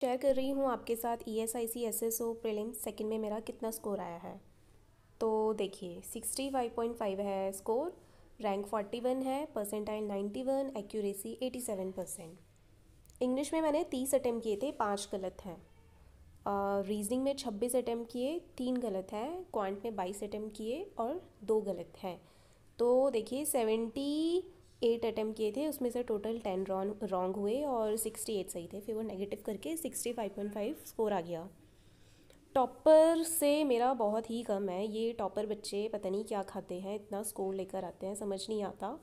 share कर रही हूँ आपके साथ E S I C S S O prelim second में मेरा कितना स्कोर आया है तो देखिए सिक्सटी फाइव पॉइंट फाइव है स्कोर रैंक फोर्टी वन है percentile ninety one accuracy eighty seven percent English में मैंने तीस अटैम्प्ट किए थे पाँच गलत हैं रीजनिंग में छब्बीस अटैम्प्ट किए तीन गलत हैं क्वांट में बाईस अटैम्प्ट किए और दो गलत हैं तो देखिए सेवेंटी एट अटैम्प्ट किए थे उसमें से टोटल टेन रॉन्ग हुए और सिक्सटी एट सही थे फिर वो नेगेटिव करके sixty five point five score आ गया टॉपर से मेरा बहुत ही कम है ये टॉपर बच्चे पता नहीं क्या खाते हैं इतना स्कोर लेकर आते हैं समझ नहीं आता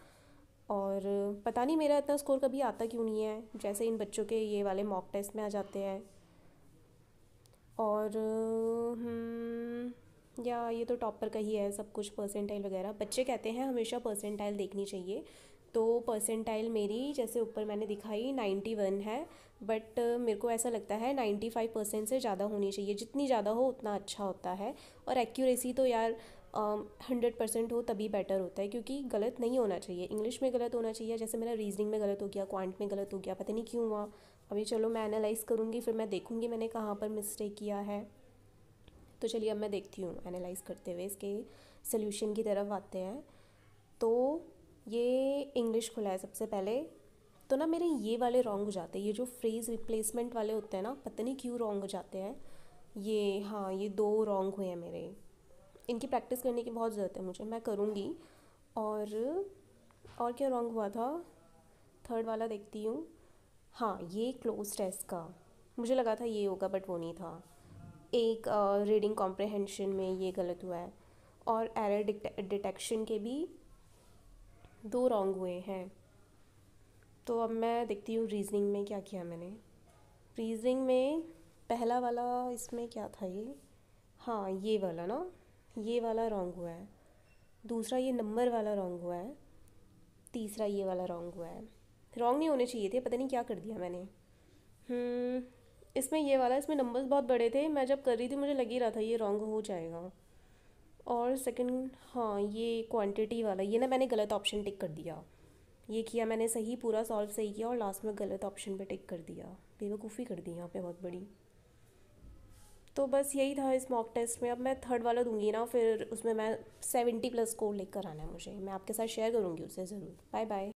और पता नहीं मेरा इतना स्कोर कभी आता क्यों नहीं है जैसे इन बच्चों के ये वाले मॉक टेस्ट में आ जाते हैं और हम्म, या ये तो टॉपर का ही है सब कुछ परसेंटाइल वगैरह बच्चे कहते हैं हमेशा परसेंटाइल देखनी चाहिए तो परसेंटाइल मेरी जैसे ऊपर मैंने दिखाई नाइन्टी वन है बट uh, मेरे को ऐसा लगता है नाइन्टी फाइव परसेंट से ज़्यादा होनी चाहिए जितनी ज़्यादा हो उतना अच्छा होता है और एक्यूरेसी तो यार हंड्रेड um, परसेंट हो तभी बेटर होता है क्योंकि गलत नहीं होना चाहिए इंग्लिश में गलत होना चाहिए जैसे मेरा रीजनिंग में गलत हो गया क्वांट में गलत हो गया पता नहीं क्यों हुआ अभी चलो मैं एनालाइज़ करूँगी फिर मैं देखूँगी मैंने कहाँ पर मिस्टेक किया है तो चलिए अब मैं देखती हूँ एनालाइज़ करते हुए इसके सोल्यूशन की तरफ आते हैं तो ये इंग्लिश खुला है सबसे पहले तो ना मेरे ये वाले रॉन्ग हो जाते हैं ये जो फ्रेज़ रिप्लेसमेंट वाले होते हैं ना पता नहीं क्यों रॉन्ग हो जाते हैं ये हाँ ये दो रॉन्ग हुए हैं मेरे इनकी प्रैक्टिस करने की बहुत ज़रूरत है मुझे मैं करूँगी और और क्या रॉन्ग हुआ था थर्ड वाला देखती हूँ हाँ ये क्लोज टेस्ट का मुझे लगा था ये होगा बट वो नहीं था एक रीडिंग uh, कॉम्प्रहेंशन में ये गलत हुआ है और एरर डिटेक्शन के भी दो रॉन्ग हुए हैं तो अब मैं देखती हूँ रीजनिंग में क्या किया मैंने रीजनिंग में पहला वाला इसमें क्या था ये हाँ ये वाला ना ये वाला रॉन्ग हुआ है दूसरा ये नंबर वाला रॉन्ग हुआ है तीसरा ये वाला रॉन्ग हुआ है रॉन्ग नहीं होने चाहिए थे पता नहीं क्या कर दिया मैंने हम्म, इसमें ये वाला इसमें नंबर्स बहुत बड़े थे मैं जब कर रही थी मुझे लग ही रहा था ये रॉन्ग हो जाएगा और सेकंड हाँ ये क्वांटिटी वाला ये ना मैंने गलत ऑप्शन टिक कर दिया ये किया मैंने सही पूरा सॉल्व सही किया और लास्ट में गलत ऑप्शन पे टिक कर दिया बेवकूफ़ी कर दी यहाँ पे बहुत बड़ी तो बस यही था इस मॉक टेस्ट में अब मैं थर्ड वाला दूंगी ना फिर उसमें मैं सेवेंटी प्लस स्कोर लेकर आना है मुझे मैं आपके साथ शेयर करूँगी उसे ज़रूर बाय बाय